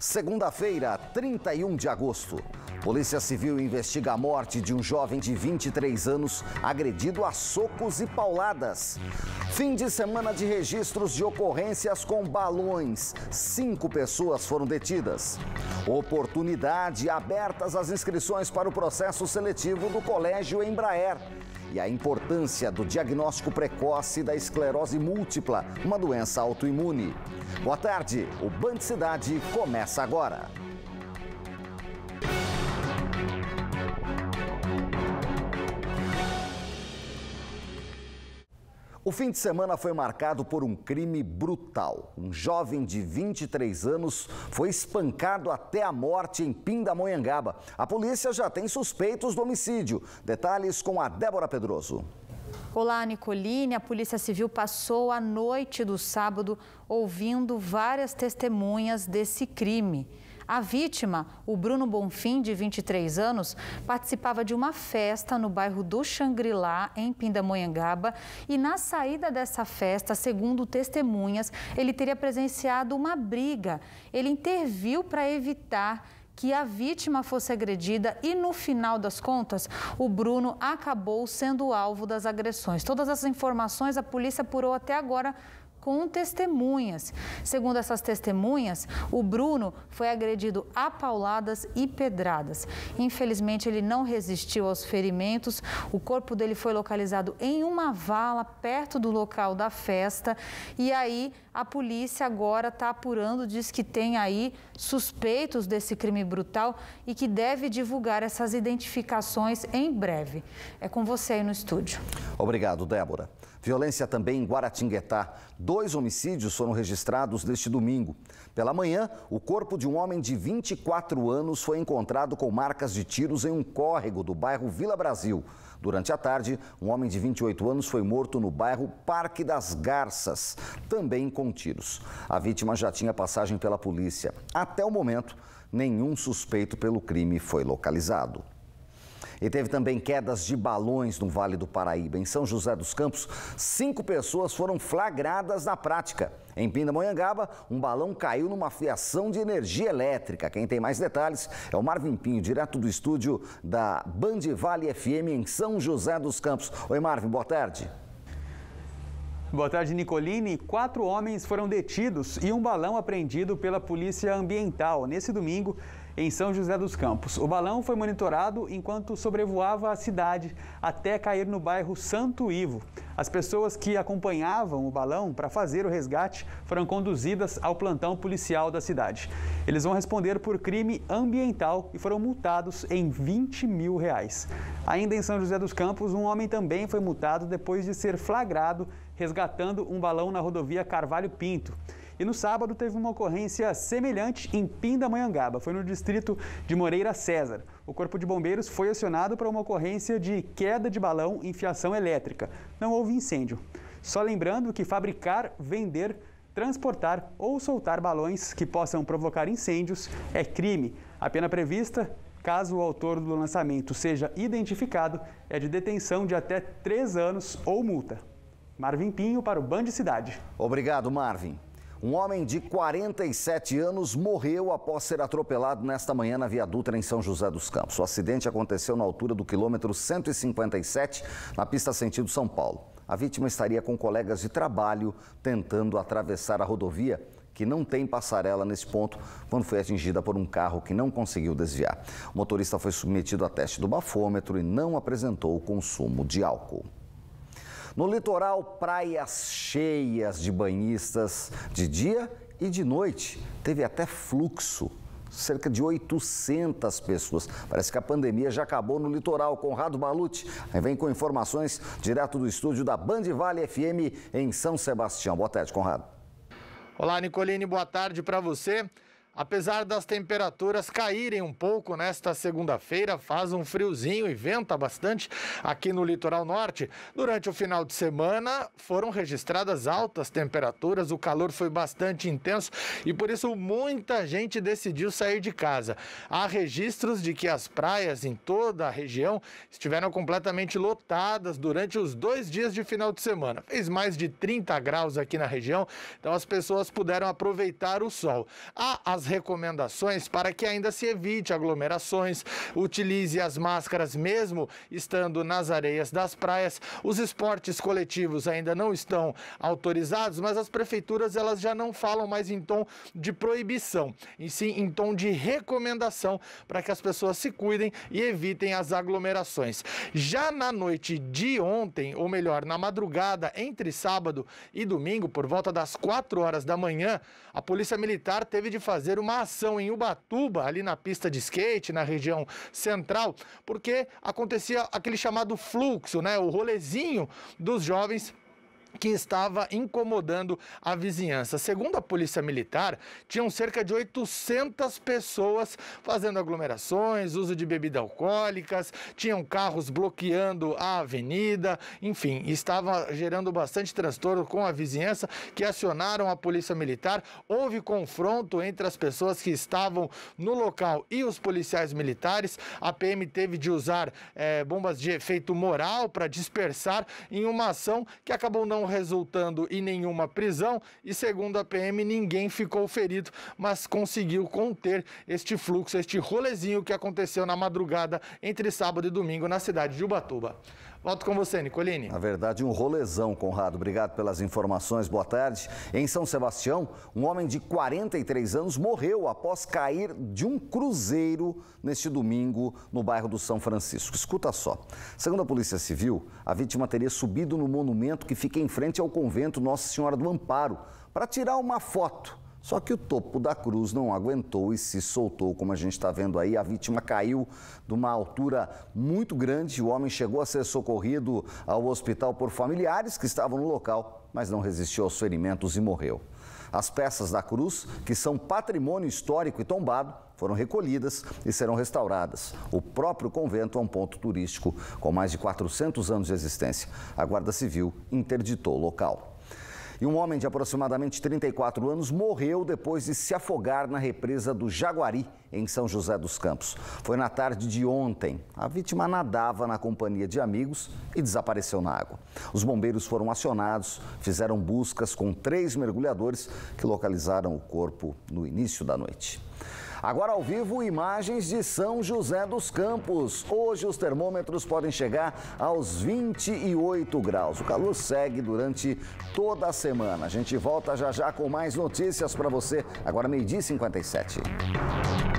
Segunda-feira, 31 de agosto. Polícia Civil investiga a morte de um jovem de 23 anos agredido a socos e pauladas. Fim de semana de registros de ocorrências com balões. Cinco pessoas foram detidas. Oportunidade abertas as inscrições para o processo seletivo do Colégio Embraer e a importância do diagnóstico precoce da esclerose múltipla, uma doença autoimune. Boa tarde, o Band Cidade começa agora. O fim de semana foi marcado por um crime brutal. Um jovem de 23 anos foi espancado até a morte em Pindamonhangaba. A polícia já tem suspeitos do homicídio. Detalhes com a Débora Pedroso. Olá, Nicoline. A Polícia Civil passou a noite do sábado ouvindo várias testemunhas desse crime. A vítima, o Bruno Bonfim, de 23 anos, participava de uma festa no bairro do Xangri-Lá, em Pindamonhangaba, e na saída dessa festa, segundo testemunhas, ele teria presenciado uma briga. Ele interviu para evitar que a vítima fosse agredida e no final das contas o Bruno acabou sendo alvo das agressões. Todas essas informações a polícia apurou até agora com testemunhas. Segundo essas testemunhas, o Bruno foi agredido a pauladas e pedradas. Infelizmente, ele não resistiu aos ferimentos. O corpo dele foi localizado em uma vala perto do local da festa. E aí, a polícia agora está apurando, diz que tem aí suspeitos desse crime brutal e que deve divulgar essas identificações em breve. É com você aí no estúdio. Obrigado, Débora. Violência também em Guaratinguetá. Dois homicídios foram registrados neste domingo. Pela manhã, o corpo de um homem de 24 anos foi encontrado com marcas de tiros em um córrego do bairro Vila Brasil. Durante a tarde, um homem de 28 anos foi morto no bairro Parque das Garças, também com tiros. A vítima já tinha passagem pela polícia. Até o momento, nenhum suspeito pelo crime foi localizado. E teve também quedas de balões no Vale do Paraíba. Em São José dos Campos, cinco pessoas foram flagradas na prática. Em Pindamonhangaba, um balão caiu numa fiação de energia elétrica. Quem tem mais detalhes é o Marvin Pinho, direto do estúdio da Band Vale FM em São José dos Campos. Oi, Marvin, boa tarde. Boa tarde, Nicolini. Quatro homens foram detidos e um balão apreendido pela Polícia Ambiental nesse domingo em São José dos Campos. O balão foi monitorado enquanto sobrevoava a cidade até cair no bairro Santo Ivo. As pessoas que acompanhavam o balão para fazer o resgate foram conduzidas ao plantão policial da cidade. Eles vão responder por crime ambiental e foram multados em 20 mil reais. Ainda em São José dos Campos, um homem também foi multado depois de ser flagrado resgatando um balão na rodovia Carvalho Pinto. E no sábado teve uma ocorrência semelhante em Pindamonhangaba, foi no distrito de Moreira César. O Corpo de Bombeiros foi acionado para uma ocorrência de queda de balão em fiação elétrica. Não houve incêndio. Só lembrando que fabricar, vender, transportar ou soltar balões que possam provocar incêndios é crime. A pena prevista, caso o autor do lançamento seja identificado, é de detenção de até três anos ou multa. Marvin Pinho para o Band Cidade. Obrigado, Marvin. Um homem de 47 anos morreu após ser atropelado nesta manhã na Via Dutra, em São José dos Campos. O acidente aconteceu na altura do quilômetro 157, na pista sentido São Paulo. A vítima estaria com colegas de trabalho tentando atravessar a rodovia, que não tem passarela nesse ponto, quando foi atingida por um carro que não conseguiu desviar. O motorista foi submetido a teste do bafômetro e não apresentou consumo de álcool. No litoral, praias cheias de banhistas de dia e de noite. Teve até fluxo. Cerca de 800 pessoas. Parece que a pandemia já acabou no litoral. Conrado Balute vem com informações direto do estúdio da Band Vale FM em São Sebastião. Boa tarde, Conrado. Olá, Nicolini. Boa tarde para você. Apesar das temperaturas caírem um pouco nesta segunda-feira, faz um friozinho e venta bastante aqui no litoral norte. Durante o final de semana foram registradas altas temperaturas, o calor foi bastante intenso e por isso muita gente decidiu sair de casa. Há registros de que as praias em toda a região estiveram completamente lotadas durante os dois dias de final de semana. Fez mais de 30 graus aqui na região, então as pessoas puderam aproveitar o sol. Há as recomendações para que ainda se evite aglomerações, utilize as máscaras mesmo estando nas areias das praias. Os esportes coletivos ainda não estão autorizados, mas as prefeituras elas já não falam mais em tom de proibição, e sim em tom de recomendação para que as pessoas se cuidem e evitem as aglomerações. Já na noite de ontem, ou melhor, na madrugada entre sábado e domingo, por volta das 4 horas da manhã, a Polícia Militar teve de fazer uma ação em Ubatuba, ali na pista de skate, na região central, porque acontecia aquele chamado fluxo, né? O rolezinho dos jovens que estava incomodando a vizinhança. Segundo a Polícia Militar, tinham cerca de 800 pessoas fazendo aglomerações, uso de bebidas alcoólicas, tinham carros bloqueando a avenida, enfim, estava gerando bastante transtorno com a vizinhança, que acionaram a Polícia Militar. Houve confronto entre as pessoas que estavam no local e os policiais militares. A PM teve de usar é, bombas de efeito moral para dispersar em uma ação que acabou não não resultando em nenhuma prisão e, segundo a PM, ninguém ficou ferido, mas conseguiu conter este fluxo, este rolezinho que aconteceu na madrugada entre sábado e domingo na cidade de Ubatuba. Volto com você, Nicolini. Na verdade, um rolezão, Conrado. Obrigado pelas informações. Boa tarde. Em São Sebastião, um homem de 43 anos morreu após cair de um cruzeiro neste domingo no bairro do São Francisco. Escuta só. Segundo a Polícia Civil, a vítima teria subido no monumento que fica em frente ao convento Nossa Senhora do Amparo para tirar uma foto. Só que o topo da cruz não aguentou e se soltou, como a gente está vendo aí. A vítima caiu de uma altura muito grande. O homem chegou a ser socorrido ao hospital por familiares que estavam no local, mas não resistiu aos ferimentos e morreu. As peças da cruz, que são patrimônio histórico e tombado, foram recolhidas e serão restauradas. O próprio convento é um ponto turístico com mais de 400 anos de existência. A Guarda Civil interditou o local. E um homem de aproximadamente 34 anos morreu depois de se afogar na represa do Jaguari, em São José dos Campos. Foi na tarde de ontem. A vítima nadava na companhia de amigos e desapareceu na água. Os bombeiros foram acionados, fizeram buscas com três mergulhadores que localizaram o corpo no início da noite. Agora ao vivo, imagens de São José dos Campos. Hoje os termômetros podem chegar aos 28 graus. O calor segue durante toda a semana. A gente volta já já com mais notícias para você. Agora meio-dia e 57.